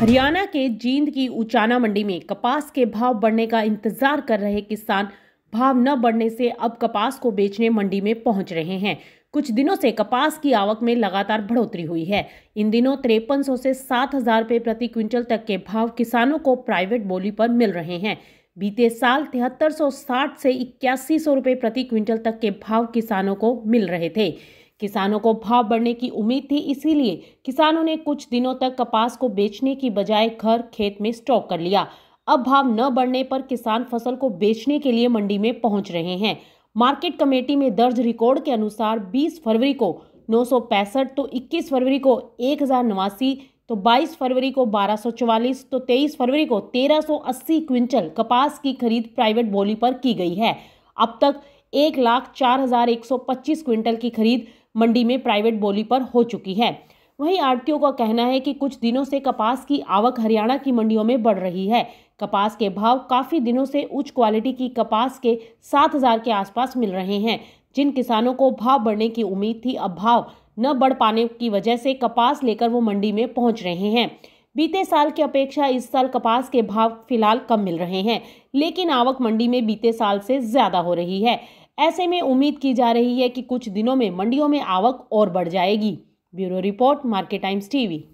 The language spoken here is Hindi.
हरियाणा के जींद की उचाना मंडी में कपास के भाव बढ़ने का इंतजार कर रहे किसान भाव न बढ़ने से अब कपास को बेचने मंडी में पहुंच रहे हैं कुछ दिनों से कपास की आवक में लगातार बढ़ोतरी हुई है इन दिनों तिरपन से सात हज़ार रुपये प्रति क्विंटल तक के भाव किसानों को प्राइवेट बोली पर मिल रहे हैं बीते साल तिहत्तर से इक्यासी सौ रुपये प्रति क्विंटल तक के भाव किसानों को मिल रहे थे किसानों को भाव बढ़ने की उम्मीद थी इसीलिए किसानों ने कुछ दिनों तक कपास को बेचने की बजाय घर खेत में स्टॉक कर लिया अब भाव न बढ़ने पर किसान फसल को बेचने के लिए मंडी में पहुंच रहे हैं मार्केट कमेटी में दर्ज रिकॉर्ड के अनुसार 20 फरवरी को नौ तो 21 फरवरी को एक तो 22 फरवरी को 1244 तो 23 फरवरी को 1380 क्विंटल कपास की खरीद प्राइवेट बोली पर की गई है अब तक एक लाख चार हजार एक सौ पच्चीस क्विंटल की खरीद मंडी में प्राइवेट बोली पर हो चुकी है वहीं आड़तियों का कहना है कि कुछ दिनों से कपास की आवक हरियाणा की मंडियों में बढ़ रही है कपास के भाव काफ़ी दिनों से उच्च क्वालिटी की कपास के सात हज़ार के आसपास मिल रहे हैं जिन किसानों को भाव बढ़ने की उम्मीद थी अब भाव न बढ़ पाने की वजह से कपास लेकर वो मंडी में पहुंच रहे हैं बीते साल की अपेक्षा इस साल कपास के भाव फिलहाल कम मिल रहे हैं लेकिन आवक मंडी में बीते साल से ज़्यादा हो रही है ऐसे में उम्मीद की जा रही है कि कुछ दिनों में मंडियों में आवक और बढ़ जाएगी bureau report Market Times TV